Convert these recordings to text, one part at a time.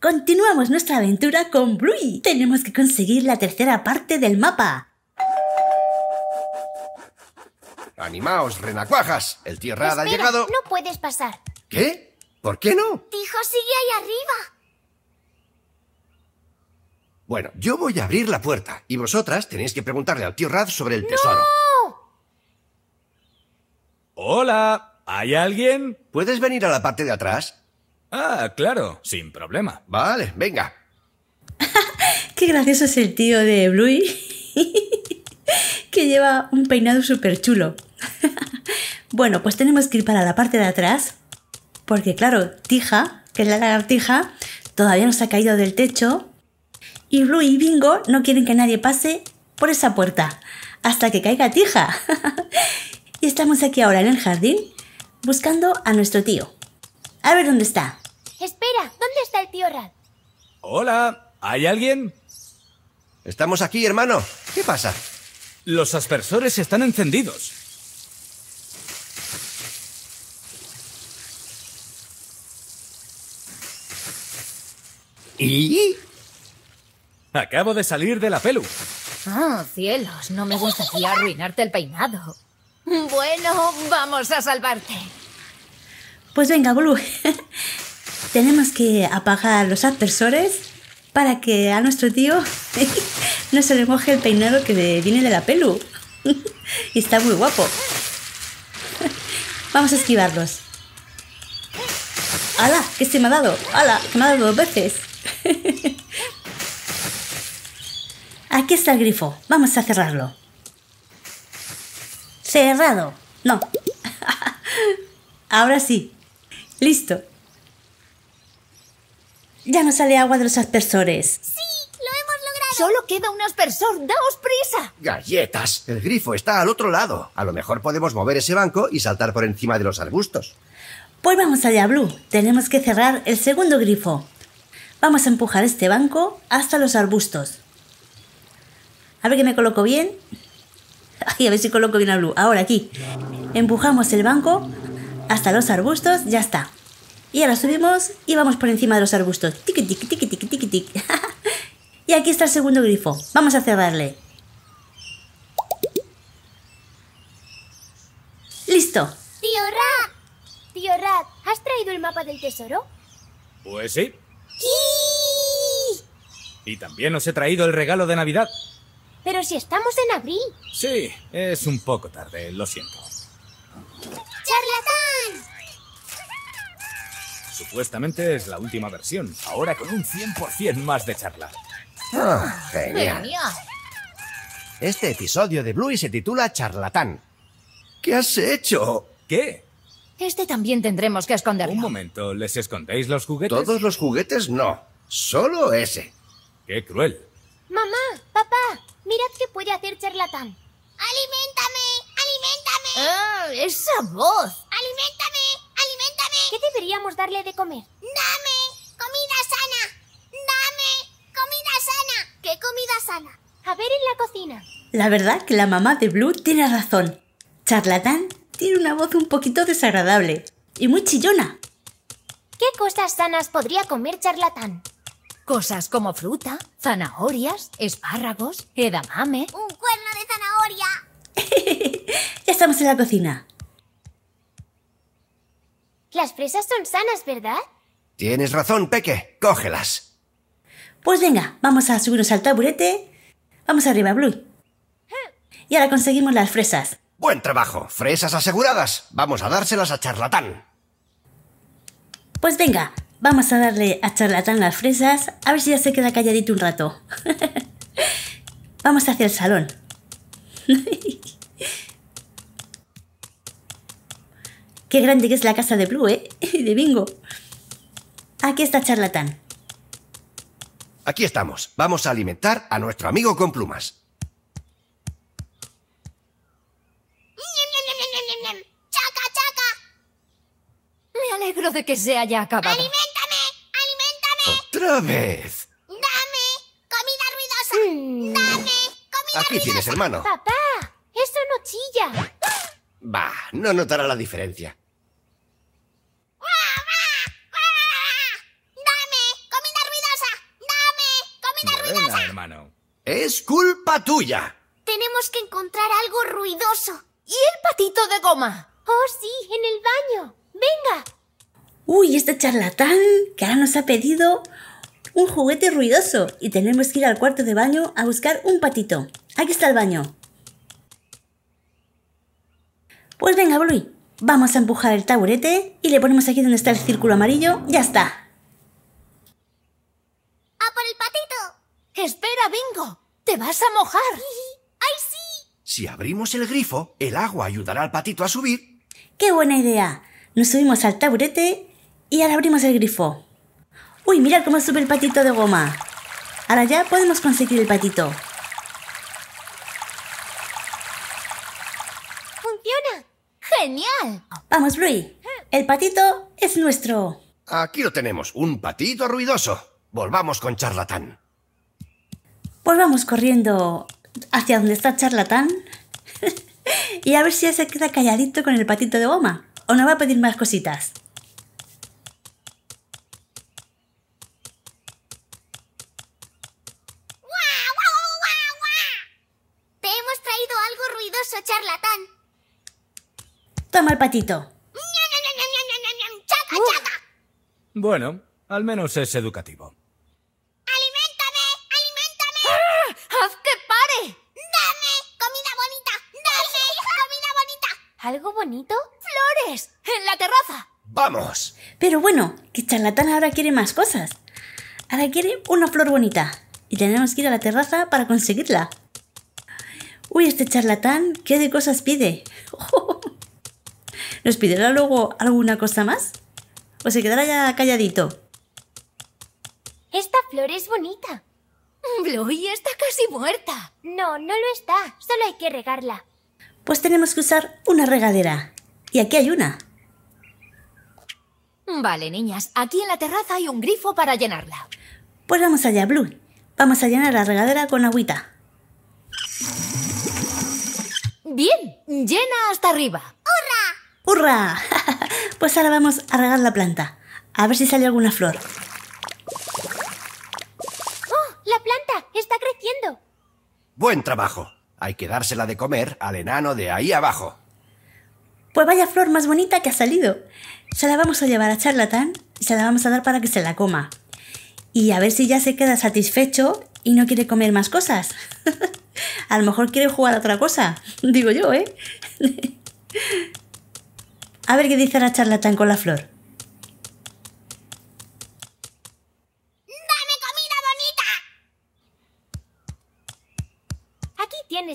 Continuamos nuestra aventura con Brui. Tenemos que conseguir la tercera parte del mapa. Animaos, renacuajas. El tío Rad ha llegado. No puedes pasar. ¿Qué? ¿Por qué no? Dijo sigue ahí arriba. Bueno, yo voy a abrir la puerta y vosotras tenéis que preguntarle al tío Rad sobre el tesoro. ¡No! Hola, ¿hay alguien? ¿Puedes venir a la parte de atrás? Ah, claro, sin problema. Vale, venga. Qué gracioso es el tío de Bluey, que lleva un peinado súper chulo. bueno, pues tenemos que ir para la parte de atrás, porque claro, Tija, que es la lagartija, todavía no ha caído del techo, y Bluey y Bingo no quieren que nadie pase por esa puerta, hasta que caiga Tija. y estamos aquí ahora en el jardín, buscando a nuestro tío. A ver dónde está. ¿dónde está el tío Rad? Hola, ¿hay alguien? Estamos aquí, hermano. ¿Qué pasa? Los aspersores están encendidos. ¿Y? Acabo de salir de la pelu. Oh, cielos, no me gustaría arruinarte el peinado. Bueno, vamos a salvarte. Pues venga, Blue tenemos que apagar los aspersores para que a nuestro tío no se le moje el peinado que le viene de la pelu. y está muy guapo. Vamos a esquivarlos. ¡Hala! ¡Que se me ha dado? ¡Hala! Que me ha dado dos veces. Aquí está el grifo. Vamos a cerrarlo. Cerrado. No. Ahora sí. Listo. Ya no sale agua de los aspersores. ¡Sí! ¡Lo hemos logrado! ¡Solo queda un aspersor! ¡Daos prisa! ¡Galletas! El grifo está al otro lado. A lo mejor podemos mover ese banco y saltar por encima de los arbustos. Pues vamos allá, Blue. Tenemos que cerrar el segundo grifo. Vamos a empujar este banco hasta los arbustos. A ver que me coloco bien. Ay, a ver si coloco bien a Blue. Ahora aquí. Empujamos el banco hasta los arbustos. Ya está. Y ahora subimos y vamos por encima de los arbustos. Tiki, tiki, tiki, tiki, tiki, tiki. y aquí está el segundo grifo. Vamos a cerrarle. ¡Listo! ¡Tío Rat! Tío Rat, ¿has traído el mapa del tesoro? Pues ¡Sí! Y también os he traído el regalo de Navidad. Pero si estamos en abril. Sí, es un poco tarde, lo siento. Supuestamente es la última versión, ahora con un 100% más de charla. Ah, genial. Este episodio de Bluey se titula Charlatán. ¿Qué has hecho? ¿Qué? Este también tendremos que esconderlo. Un momento, ¿les escondéis los juguetes? Todos los juguetes no, solo ese. ¡Qué cruel! Mamá, papá, mirad qué puede hacer Charlatán. ¡Aliméntame! ¡Aliméntame! ¡Ah, esa voz! ¿Qué deberíamos darle de comer? ¡Dame comida sana! ¡Dame comida sana! ¿Qué comida sana? A ver en la cocina. La verdad que la mamá de Blue tiene razón. Charlatán tiene una voz un poquito desagradable y muy chillona. ¿Qué cosas sanas podría comer charlatán? Cosas como fruta, zanahorias, espárragos, edamame. ¡Un cuerno de zanahoria! ya estamos en la cocina. Las fresas son sanas, ¿verdad? Tienes razón, Peque. Cógelas. Pues venga, vamos a subirnos al taburete. Vamos arriba, Blue. Y ahora conseguimos las fresas. Buen trabajo. Fresas aseguradas. Vamos a dárselas a Charlatán. Pues venga, vamos a darle a Charlatán las fresas. A ver si ya se queda calladito un rato. vamos hacia el salón. Qué grande que es la casa de Blue, ¿eh? De bingo. Aquí está Charlatán. Aquí estamos. Vamos a alimentar a nuestro amigo con plumas. ¡Chaca, chaca! Me alegro de que se haya acabado. ¡Aliméntame! ¡Aliméntame! ¡Otra vez! ¡Dame! ¡Comida ruidosa! Mm. ¡Dame! ¡Comida Aquí tienes, hermano. Papá, eso no chilla. Bah, no notará la diferencia. hermano. Es culpa tuya. Tenemos que encontrar algo ruidoso. ¿Y el patito de goma? Oh, sí, en el baño. Venga. Uy, este charlatán que ahora nos ha pedido un juguete ruidoso y tenemos que ir al cuarto de baño a buscar un patito. Aquí está el baño. Pues venga, Luis. vamos a empujar el taburete y le ponemos aquí donde está el círculo amarillo. ¡Ya está! Espera, Bingo. Te vas a mojar. ¡Ay, sí! Si abrimos el grifo, el agua ayudará al patito a subir. ¡Qué buena idea! Nos subimos al taburete y ahora abrimos el grifo. ¡Uy, mira cómo sube el patito de goma! Ahora ya podemos conseguir el patito. ¡Funciona! ¡Genial! Vamos, Rui. El patito es nuestro. Aquí lo tenemos, un patito ruidoso. Volvamos con charlatán. Pues vamos corriendo hacia donde está Charlatán y a ver si ya se queda calladito con el patito de goma o no va a pedir más cositas. Te hemos traído algo ruidoso, charlatán. Toma el patito. Bueno, al menos es educativo. ¿Algo bonito? ¡Flores! ¡En la terraza! ¡Vamos! Pero bueno, que charlatán ahora quiere más cosas. Ahora quiere una flor bonita. Y tenemos que ir a la terraza para conseguirla. Uy, este charlatán, ¿qué de cosas pide? ¿Nos piderá luego alguna cosa más? ¿O se quedará ya calladito? Esta flor es bonita. Bloy está casi muerta. No, no lo está. Solo hay que regarla pues tenemos que usar una regadera. Y aquí hay una. Vale, niñas, aquí en la terraza hay un grifo para llenarla. Pues vamos allá, Blue. Vamos a llenar la regadera con agüita. Bien, llena hasta arriba. ¡Hurra! ¡Hurra! pues ahora vamos a regar la planta. A ver si sale alguna flor. ¡Oh! ¡La planta! ¡Está creciendo! Buen trabajo. Hay que dársela de comer al enano de ahí abajo. Pues vaya flor más bonita que ha salido. Se la vamos a llevar a Charlatán y se la vamos a dar para que se la coma. Y a ver si ya se queda satisfecho y no quiere comer más cosas. a lo mejor quiere jugar a otra cosa, digo yo, ¿eh? a ver qué dice la charlatán con la flor.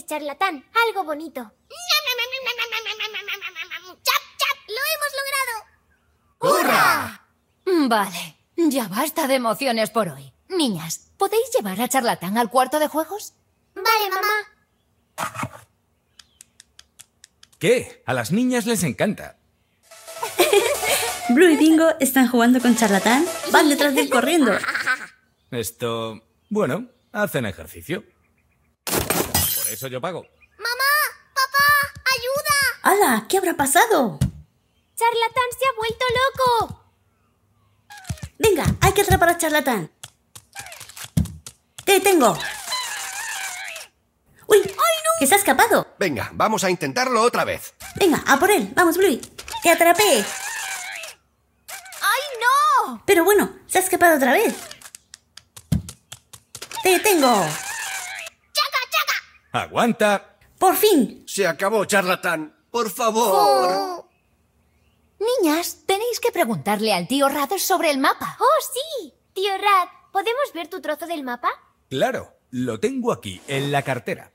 charlatán. Algo bonito. ¡Chap, chap! ¡Lo hemos logrado! ¡Hurra! Mm, vale, ya basta de emociones por hoy. Niñas, ¿podéis llevar a charlatán al cuarto de juegos? Vale, mamá. ¿Qué? A las niñas les encanta. Blue y Bingo están jugando con charlatán. Van detrás de corriendo. Esto... Bueno, hacen ejercicio. Eso yo pago. ¡Mamá! ¡Papá! ¡Ayuda! ¡Hala! ¿Qué habrá pasado? ¡Charlatán se ha vuelto loco! Venga, hay que atrapar a Charlatán. ¡Te tengo! ¡Uy! ¡Ay, no! ¡Que se ha escapado! Venga, vamos a intentarlo otra vez. Venga, a por él. Vamos, Bluey. ¡Te atrapé! ¡Ay, no! Pero bueno, se ha escapado otra vez. ¡Te tengo! Aguanta. Por fin. Se acabó, charlatán. Por favor. Oh. Niñas, tenéis que preguntarle al tío Rad sobre el mapa. Oh, sí. Tío Rad, ¿podemos ver tu trozo del mapa? Claro, lo tengo aquí, en la cartera.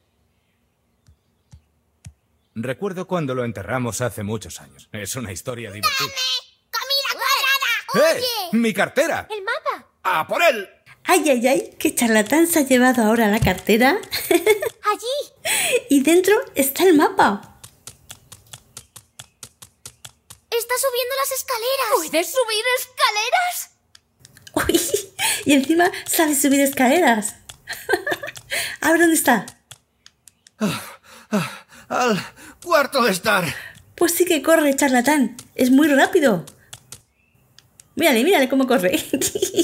Recuerdo cuando lo enterramos hace muchos años. Es una historia divertida. ¡Dame! ¡Comida cuadrada! ¡Eh! ¡Mi cartera! ¡El mapa! ¡Ah, por él! ¡Ay, ay, ay! ¿Qué charlatán se ha llevado ahora la cartera? Y dentro está el mapa. Está subiendo las escaleras. ¿Puedes subir escaleras? Uy, y encima sabe subir escaleras. A ver dónde está. Ah, ah, al cuarto de estar. Pues sí que corre, charlatán. Es muy rápido. Mírale, mírale cómo corre.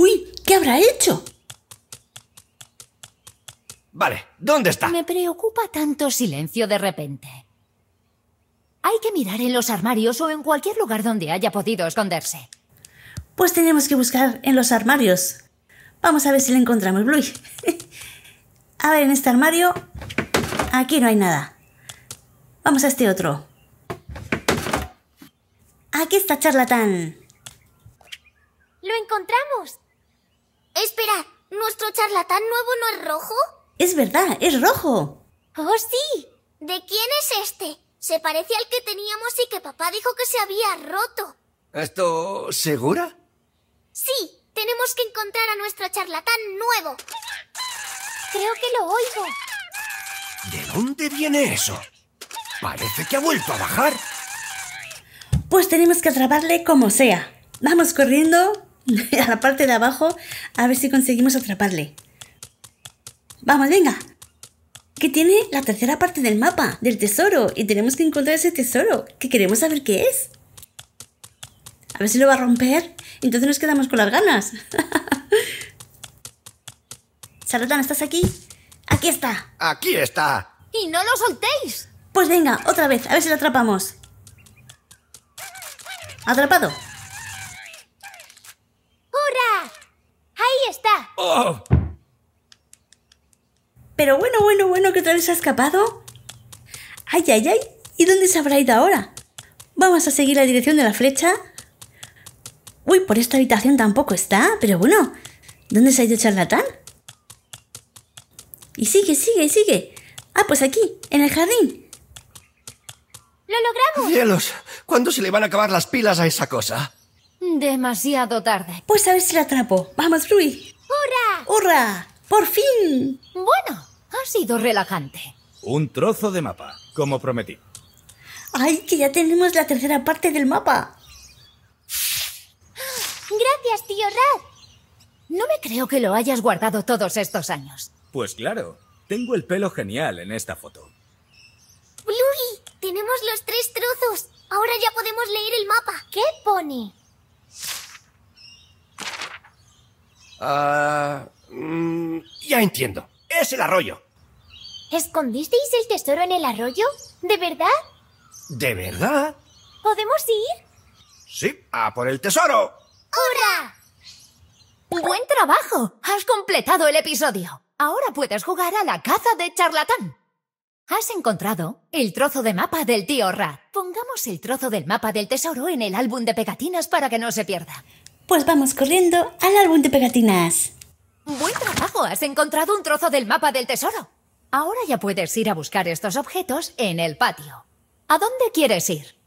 ¡Uy! ¿Qué habrá hecho? Vale, ¿dónde está? Me preocupa tanto silencio de repente. Hay que mirar en los armarios o en cualquier lugar donde haya podido esconderse. Pues tenemos que buscar en los armarios. Vamos a ver si le encontramos, Bluey. a ver, en este armario... Aquí no hay nada. Vamos a este otro. Aquí está charlatán. ¡Lo encontramos! Espera, ¿nuestro charlatán nuevo no es rojo? Es verdad, es rojo. Oh, sí. ¿De quién es este? Se parece al que teníamos y que papá dijo que se había roto. ¿Esto segura? Sí, tenemos que encontrar a nuestro charlatán nuevo. Creo que lo oigo. ¿De dónde viene eso? Parece que ha vuelto a bajar. Pues tenemos que atraparle como sea. Vamos corriendo a la parte de abajo a ver si conseguimos atraparle. Vamos, venga. Que tiene la tercera parte del mapa, del tesoro, y tenemos que encontrar ese tesoro, que queremos saber qué es. A ver si lo va a romper, entonces nos quedamos con las ganas. Saludan, ¿estás aquí? Aquí está. Aquí está. Y no lo soltéis. Pues venga, otra vez, a ver si lo atrapamos. Atrapado. Oh. Pero bueno, bueno, bueno, que otra vez ha escapado. ¡Ay, ay, ay! ¿Y dónde se habrá ido ahora? Vamos a seguir la dirección de la flecha. Uy, por esta habitación tampoco está, pero bueno. ¿Dónde se ha ido charlatán? Y sigue, sigue, sigue. Ah, pues aquí, en el jardín. ¡Lo logramos! ¡Cielos! ¿Cuándo se le van a acabar las pilas a esa cosa? Demasiado tarde. Pues a ver si la atrapo. Vamos, Rui. ¡Hurra! ¡Hurra! ¡Por fin! Bueno, ha sido relajante. Un trozo de mapa, como prometí. ¡Ay, que ya tenemos la tercera parte del mapa! Gracias, tío Rad. No me creo que lo hayas guardado todos estos años. Pues claro, tengo el pelo genial en esta foto. Bluey, tenemos los tres trozos. Ahora ya podemos leer el mapa. ¿Qué pone? Ah... Mm, ya entiendo. Es el arroyo. ¿Escondisteis el tesoro en el arroyo? ¿De verdad? ¿De verdad? ¿Podemos ir? Sí, a por el tesoro. ¡Hurra! Buen trabajo. Has completado el episodio. Ahora puedes jugar a la caza de charlatán. Has encontrado el trozo de mapa del tío Rat. Pongamos el trozo del mapa del tesoro en el álbum de pegatinas para que no se pierda. Pues vamos corriendo al álbum de pegatinas. Buen trabajo, has encontrado un trozo del mapa del tesoro. Ahora ya puedes ir a buscar estos objetos en el patio. ¿A dónde quieres ir?